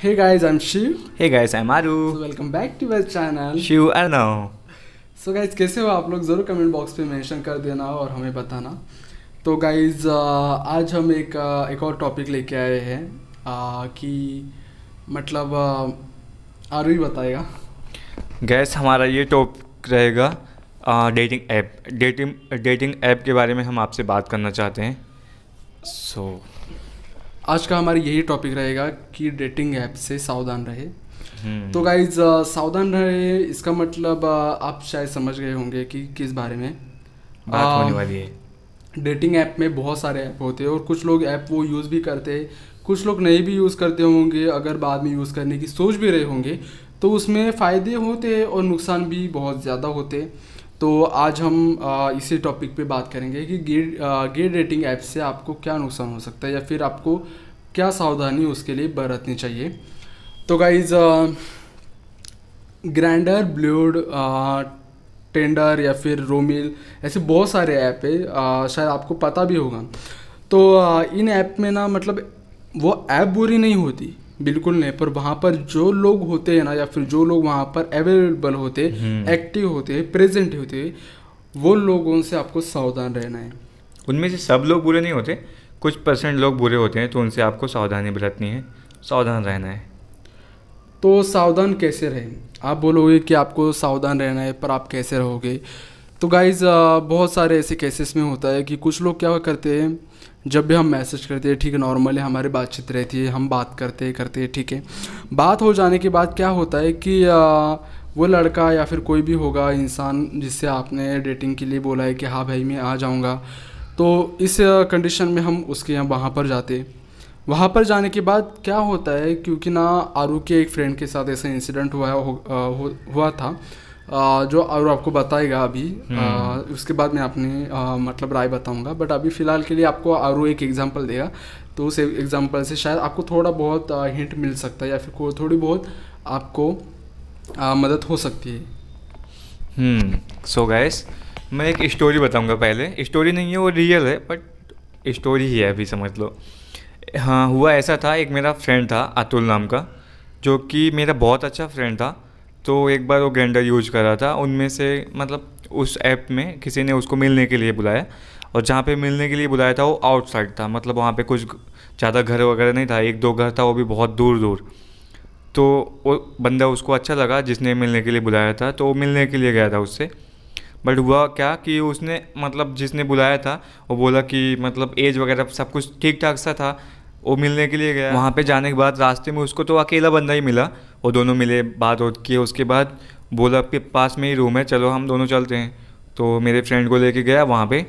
Hey guys, I'm Shiv. Hey guys, I'm Aru. So welcome back to our channel. Shiv Arno. So guys, कैसे हो आप लोग ज़रूर comment box पे mention कर देना और हमें बताना तो गाइज uh, आज हम एक uh, एक और टॉपिक लेके आए हैं uh, कि मतलब आरू ही बताएगा गैस हमारा ये टॉपिक रहेगा dating app dating dating app के बारे में हम आपसे बात करना चाहते हैं सो so, आज का हमारा यही टॉपिक रहेगा कि डेटिंग ऐप से सावधान रहे हम्म। तो गाइज सावधान रहे इसका मतलब आप शायद समझ गए होंगे कि किस बारे में बात होने वाली है डेटिंग ऐप में बहुत सारे ऐप होते हैं और कुछ लोग ऐप वो यूज़ भी करते हैं कुछ लोग नहीं भी यूज़ करते होंगे अगर बाद में यूज़ करने की सोच भी रहे होंगे तो उसमें फ़ायदे होते हैं और नुकसान भी बहुत ज़्यादा होते तो आज हम इसी टॉपिक पे बात करेंगे कि गे गे डेटिंग ऐप से आपको क्या नुकसान हो सकता है या फिर आपको क्या सावधानी उसके लिए बरतनी चाहिए तो गाइज ग्रैंडर ब्लूड टेंडर या फिर रोमिल ऐसे बहुत सारे ऐप है शायद आपको पता भी होगा तो आ, इन ऐप में ना मतलब वो ऐप बुरी नहीं होती बिल्कुल नहीं पर वहाँ पर जो लोग होते हैं ना या फिर जो लोग वहाँ पर अवेलेबल होते एक्टिव हम्म। होते प्रेजेंट होते वो लोगों से आपको सावधान रहना है उनमें से सब लोग बुरे नहीं होते कुछ परसेंट लोग बुरे होते हैं तो उनसे आपको सावधानी बरतनी है सावधान रहना है तो सावधान कैसे रहें आप बोलोगे कि आपको सावधान रहना है पर आप कैसे रहोगे तो गाइज़ बहुत सारे ऐसे केसेस में होता है कि कुछ लोग क्या करते हैं जब भी हम मैसेज करते हैं ठीक है नॉर्मली हमारी बातचीत रहती है हम बात करते करते ठीक है बात हो जाने के बाद क्या होता है कि आ, वो लड़का या फिर कोई भी होगा इंसान जिससे आपने डेटिंग के लिए बोला है कि हाँ भाई मैं आ जाऊँगा तो इस कंडीशन में हम उसके यहाँ वहाँ पर जाते वहाँ पर जाने के बाद क्या होता है क्योंकि ना आरू के एक फ्रेंड के साथ ऐसा इंसिडेंट हुआ हो, हो, हुआ था जो आरू आपको बताएगा अभी आ, हम्म। उसके बाद मैं अपनी मतलब राय बताऊंगा बट अभी फ़िलहाल के लिए आपको आरू एक एग्जांपल देगा तो उस एग्जांपल से शायद आपको थोड़ा बहुत हिंट मिल सकता है या फिर थोड़ी बहुत आपको मदद हो सकती है सो हम्म, गैस so मैं एक स्टोरी बताऊंगा पहले स्टोरी नहीं है वो रियल है बट स्टोरी ही है अभी समझ लो हाँ हुआ ऐसा था एक मेरा फ्रेंड था अतुल नाम का जो कि मेरा बहुत अच्छा फ्रेंड था तो एक बार वो ग्रैंडर यूज कर रहा था उनमें से मतलब उस ऐप में किसी ने उसको मिलने के लिए बुलाया और जहाँ पे मिलने के लिए बुलाया था वो आउटसाइड था मतलब वहाँ पे कुछ ज़्यादा घर वगैरह नहीं था एक दो घर था वो भी बहुत दूर दूर तो वो बंदा उसको अच्छा लगा जिसने मिलने के लिए बुलाया था तो वो मिलने के लिए गया था उससे बट हुआ क्या कि उसने मतलब जिसने बुलाया था वो बोला कि मतलब एज वगैरह सब कुछ ठीक ठाक सा था वो मिलने के लिए गया वहाँ पे जाने के बाद रास्ते में उसको तो अकेला बंदा ही मिला वो दोनों मिले बात हो के उसके बाद बोला कि पास में ही रूम है चलो हम दोनों चलते हैं तो मेरे फ्रेंड को लेके गया वहाँ पे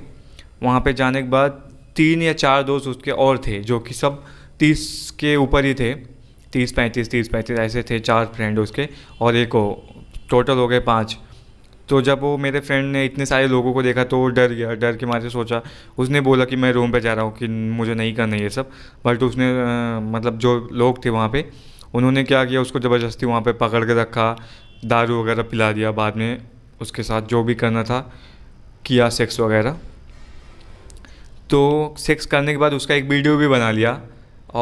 वहाँ पे जाने के बाद तीन या चार दोस्त उसके और थे जो कि सब तीस के ऊपर ही थे तीस पैंतीस तीस पैंतीस ऐसे थे चार फ्रेंड उसके और एक हो टोटल हो गए पाँच तो जब वो मेरे फ्रेंड ने इतने सारे लोगों को देखा तो डर गया डर के मारे सोचा उसने बोला कि मैं रूम पे जा रहा हूँ कि मुझे नहीं करना ये सब बट उसने आ, मतलब जो लोग थे वहाँ पे उन्होंने क्या किया उसको ज़बरदस्ती वहाँ पे पकड़ के रखा दारू वगैरह पिला दिया बाद में उसके साथ जो भी करना था किया सेक्स वगैरह तो सेक्स करने के बाद उसका एक वीडियो भी बना लिया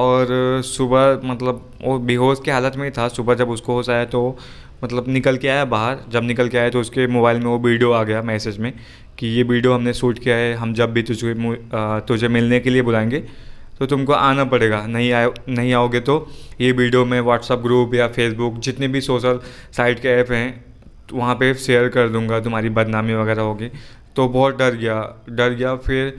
और सुबह मतलब वो बेहोश के हालत में ही था सुबह जब उसको होश आया तो मतलब निकल के आया बाहर जब निकल के आया तो उसके मोबाइल में वो वीडियो आ गया मैसेज में कि ये वीडियो हमने शूट किया है हम जब भी तुझे तुझे मिलने के लिए बुलाएंगे तो तुमको आना पड़ेगा नहीं आए नहीं आओगे तो ये वीडियो मैं व्हाट्सअप ग्रुप या फेसबुक जितने भी सोशल साइट के ऐप हैं तो वहाँ पे शेयर कर दूंगा तुम्हारी बदनामी वगैरह होगी तो बहुत डर गया डर गया फिर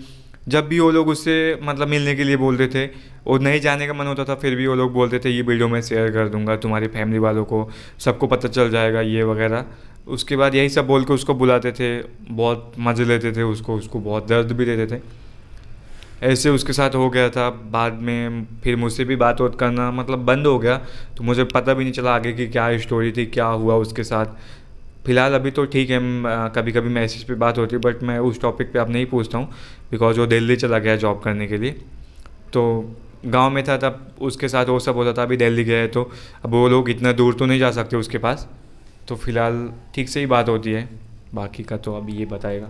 जब भी वो लोग उससे मतलब मिलने के लिए बोलते थे और नहीं जाने का मन होता था फिर भी वो लोग बोलते थे ये वीडियो मैं शेयर कर दूँगा तुम्हारी फैमिली वालों को सबको पता चल जाएगा ये वगैरह उसके बाद यही सब बोल के उसको बुलाते थे बहुत मज़े लेते थे उसको उसको बहुत दर्द भी देते थे ऐसे उसके साथ हो गया था बाद में फिर मुझसे भी बात वोत करना मतलब बंद हो गया तो मुझे पता भी नहीं चला आगे की क्या स्टोरी थी क्या हुआ उसके साथ फ़िलहाल अभी तो ठीक है कभी कभी मैसेज पे बात होती है बट मैं उस टॉपिक पे अब नहीं पूछता हूँ बिकॉज वो दिल्ली चला गया जॉब करने के लिए तो गांव में था तब उसके साथ वो सब होता था अभी दिल्ली गए तो अब वो लोग इतना दूर तो नहीं जा सकते उसके पास तो फिलहाल ठीक से ही बात होती है बाकी का तो अब ये बताएगा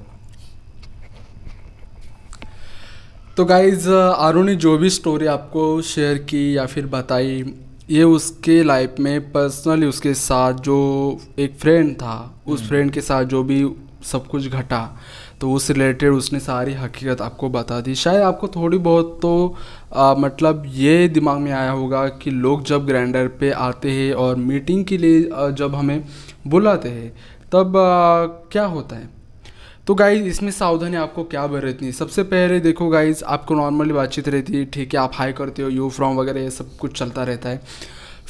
तो गाइज आरू ने जो भी स्टोरी आपको शेयर की या फिर बताई ये उसके लाइफ में पर्सनली उसके साथ जो एक फ्रेंड था उस फ्रेंड हम्म। के साथ जो भी सब कुछ घटा तो उस रिलेटेड उसने सारी हकीकत आपको बता दी शायद आपको थोड़ी बहुत तो आ, मतलब ये दिमाग में आया होगा कि लोग जब ग्राइंडर पे आते हैं और मीटिंग के लिए जब हमें बुलाते हैं तब आ, क्या होता है तो गाइज इसमें सावधानी आपको क्या बरतनी है सबसे पहले देखो गाइज आपको नॉर्मली बातचीत रहती है ठीक है आप हाई करते हो यू फ्रॉम वगैरह ये सब कुछ चलता रहता है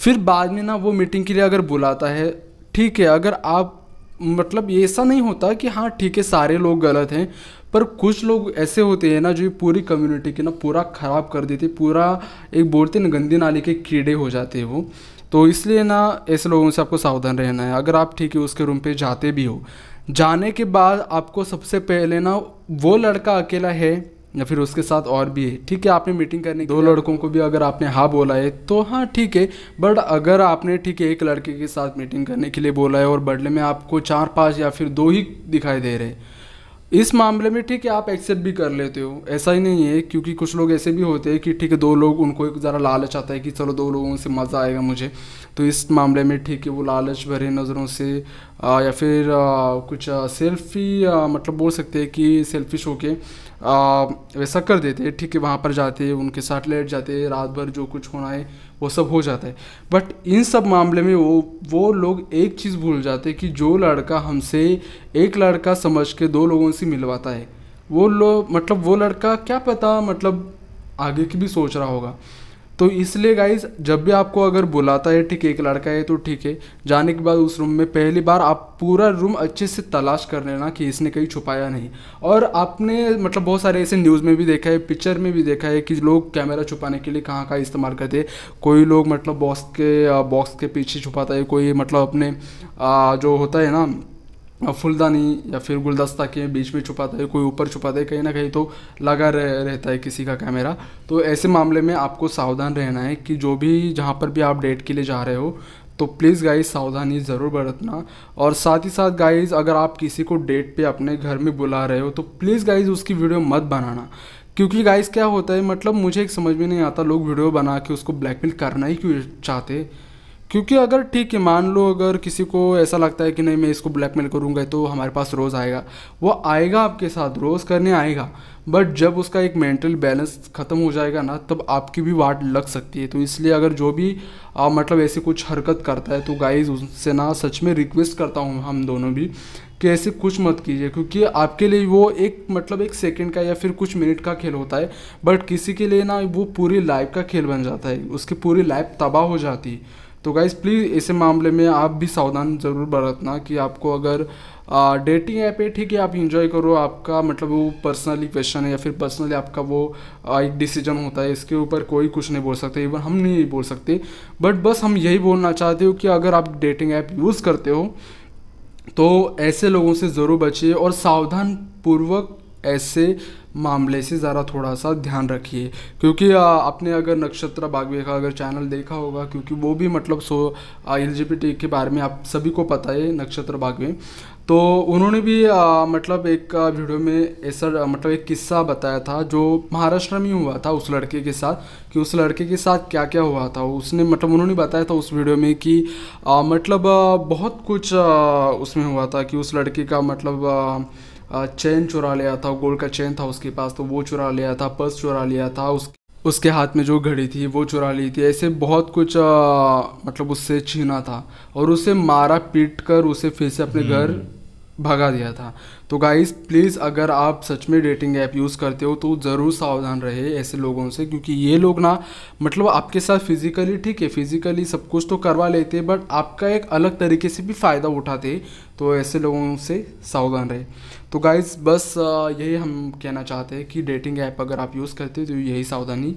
फिर बाद में ना वो मीटिंग के लिए अगर बुलाता है ठीक है अगर आप मतलब ये ऐसा नहीं होता कि हाँ ठीक है सारे लोग गलत हैं पर कुछ लोग ऐसे होते हैं ना जो पूरी कम्युनिटी के ना पूरा ख़राब कर देते पूरा एक बोलते ना गंदी नाली के कीड़े हो जाते हैं वो तो इसलिए ना ऐसे लोगों से आपको सावधान रहना है अगर आप ठीक है उसके रूम पे जाते भी हो जाने के बाद आपको सबसे पहले ना वो लड़का अकेला है या फिर उसके साथ और भी है ठीक है आपने मीटिंग करने दो लड़कों को भी अगर आपने हाँ बोला है तो हाँ ठीक है बट अगर आपने ठीक है एक लड़के के साथ मीटिंग करने के लिए बोला है और बदले में आपको चार पाँच या फिर दो ही दिखाई दे रहे हैं इस मामले में ठीक है आप एक्सेप्ट भी कर लेते हो ऐसा ही नहीं है क्योंकि कुछ लोग ऐसे भी होते हैं कि ठीक है दो लोग उनको एक ज़रा लालच आता है कि चलो दो लोगों से मज़ा आएगा मुझे तो इस मामले में ठीक है वो लालच भरे नज़रों से आ, या फिर आ, कुछ सेल्फी मतलब बोल सकते हैं कि सेल्फिश होके वैसा कर देते हैं ठीक है वहाँ पर जाते उनके साथ लेट जाते रात भर जो कुछ होना है वो सब हो जाता है बट इन सब मामले में वो वो लोग एक चीज़ भूल जाते हैं कि जो लड़का हमसे एक लड़का समझ के दो लोगों से मिलवाता है वो लोग मतलब वो लड़का क्या पता मतलब आगे की भी सोच रहा होगा तो इसलिए गाइज जब भी आपको अगर बुलाता है ठीक एक लड़का है तो ठीक है जाने के बाद उस रूम में पहली बार आप पूरा रूम अच्छे से तलाश कर लेना कि इसने कहीं छुपाया नहीं और आपने मतलब बहुत सारे ऐसे न्यूज़ में भी देखा है पिक्चर में भी देखा है कि लोग कैमरा छुपाने के लिए कहाँ कहाँ इस्तेमाल करते हैं कोई लोग मतलब बॉक्स के बॉक्स के पीछे छुपाता है कोई मतलब अपने आ, जो होता है ना फुलदानी या फिर गुलदस्ता के बीच में छुपाता है कोई ऊपर छुपाता है कहीं ना कहीं तो लगा रह, रहता है किसी का कैमरा तो ऐसे मामले में आपको सावधान रहना है कि जो भी जहाँ पर भी आप डेट के लिए जा रहे हो तो प्लीज़ गाइज सावधानी ज़रूर बरतना और साथ ही साथ गाइज़ अगर आप किसी को डेट पर अपने घर में बुला रहे हो तो प्लीज़ गाइज़ उसकी वीडियो मत बनाना क्योंकि गाइज़ क्या होता है मतलब मुझे एक समझ में नहीं आता लोग वीडियो बना के उसको ब्लैकमेल करना ही क्यों चाहते क्योंकि अगर ठीक है मान लो अगर किसी को ऐसा लगता है कि नहीं मैं इसको ब्लैकमेल करूँगा तो हमारे पास रोज़ आएगा वो आएगा आपके साथ रोज़ करने आएगा बट जब उसका एक मेंटल बैलेंस ख़त्म हो जाएगा ना तब आपकी भी वाट लग सकती है तो इसलिए अगर जो भी आ, मतलब ऐसी कुछ हरकत करता है तो गाइज उनसे ना सच में रिक्वेस्ट करता हूँ हम दोनों भी कि ऐसे कुछ मत कीजिए क्योंकि आपके लिए वो एक मतलब एक सेकंड का या फिर कुछ मिनट का खेल होता है बट किसी के लिए ना वो पूरी लाइफ का खेल बन जाता है उसकी पूरी लाइफ तबाह हो जाती है तो गाइज़ प्लीज़ ऐसे मामले में आप भी सावधान ज़रूर बरतना कि आपको अगर डेटिंग ऐप है ठीक है आप इंजॉय करो आपका मतलब वो पर्सनली क्वेश्चन है या फिर पर्सनली आपका वो आ, एक डिसीजन होता है इसके ऊपर कोई कुछ नहीं बोल सकते इवन हम नहीं बोल सकते बट बस हम यही बोलना चाहते हो कि अगर आप डेटिंग ऐप यूज़ करते हो तो ऐसे लोगों से ज़रूर बचिए और सावधान पूर्वक ऐसे मामले से ज़रा थोड़ा सा ध्यान रखिए क्योंकि आपने अगर नक्षत्र बागवे का अगर चैनल देखा होगा क्योंकि वो भी मतलब सो एल के बारे में आप सभी को पता है नक्षत्र बागवे तो उन्होंने भी आ, मतलब एक वीडियो में ऐसा मतलब एक किस्सा बताया था जो महाराष्ट्र में हुआ था उस लड़के के साथ कि उस लड़के के साथ क्या क्या हुआ था उसने मतलब उन्होंने बताया था उस वीडियो में कि आ, मतलब बहुत कुछ आ, उसमें हुआ था कि उस लड़के का मतलब आ, चेन चुरा लिया था गोल्ड का चेन था उसके पास तो वो चुरा लिया था पर्स चुरा लिया था उस उसके हाथ में जो घड़ी थी वो चुरा ली थी ऐसे बहुत कुछ आ, मतलब उससे छीना था और उसे मारा पीट कर उसे फिर से अपने घर हम्म। भगा दिया था तो गाइस प्लीज़ अगर आप सच में डेटिंग ऐप यूज़ करते हो तो ज़रूर सावधान रहे ऐसे लोगों से क्योंकि ये लोग ना मतलब आपके साथ फिज़िकली ठीक है फिज़िकली सब कुछ तो करवा लेते बट आपका एक अलग तरीके से भी फ़ायदा उठाते तो ऐसे लोगों से सावधान रहे तो गाइज़ बस यही हम कहना चाहते हैं कि डेटिंग ऐप अगर आप यूज़ करते हो तो यही सावधानी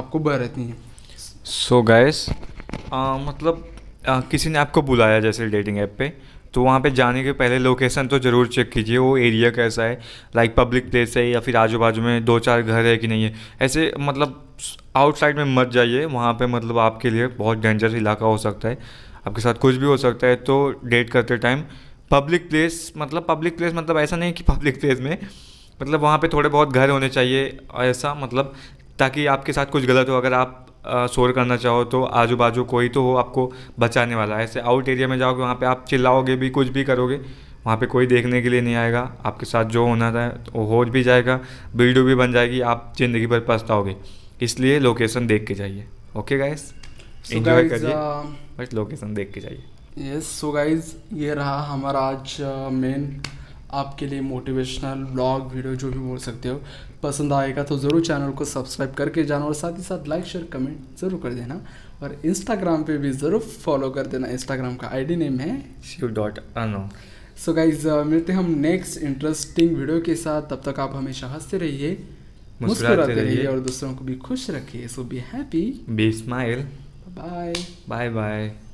आपको बरतनी है सो so गाइस मतलब आ, किसी ने आपको बुलाया जैसे डेटिंग ऐप पे तो वहाँ पे जाने के पहले लोकेशन तो ज़रूर चेक कीजिए वो एरिया कैसा है लाइक पब्लिक प्लेस है या फिर आजू बाजू में दो चार घर है कि नहीं है ऐसे मतलब आउटसाइड में मत जाइए वहाँ पे मतलब आपके लिए बहुत डेंजरस इलाका हो सकता है आपके साथ कुछ भी हो सकता है तो डेट करते टाइम पब्लिक प्लेस मतलब पब्लिक प्लेस मतलब ऐसा नहीं कि पब्लिक प्लेस में मतलब वहाँ पे थोड़े बहुत घर होने चाहिए ऐसा मतलब ताकि आपके साथ कुछ गलत हो अगर आप शोर करना चाहो तो आजू बाजू कोई तो हो आपको बचाने वाला ऐसे आउट एरिया में जाओगे वहाँ पे आप चिल्लाओगे भी कुछ भी करोगे वहाँ पे कोई देखने के लिए नहीं आएगा आपके साथ जो होना था वो तो हो भी जाएगा वीडियो भी बन जाएगी आप ज़िंदगी भर पछताओगे इसलिए लोकेशन देख के जाइए ओके गाइस एंजॉय करिए uh, बस लोकेशन देख के जाइए यस सो गाइज ये रहा हमारा आज मेन uh, आपके लिए मोटिवेशनल ब्लॉग वीडियो जो भी बोल सकते हो पसंद आएगा तो ज़रूर चैनल को सब्सक्राइब करके जाना और साथ ही साथ लाइक शेयर कमेंट ज़रूर कर देना और इंस्टाग्राम पे भी ज़रूर फॉलो कर देना इंस्टाग्राम का आईडी नेम है शिव डॉट अनो सो गाइज मिलते हम नेक्स्ट इंटरेस्टिंग वीडियो के साथ तब तक आप हमेशा हंसते रहिए मुस्कुराते रहिए और दूसरों को भी खुश रखिए so be happy be smile bye bye bye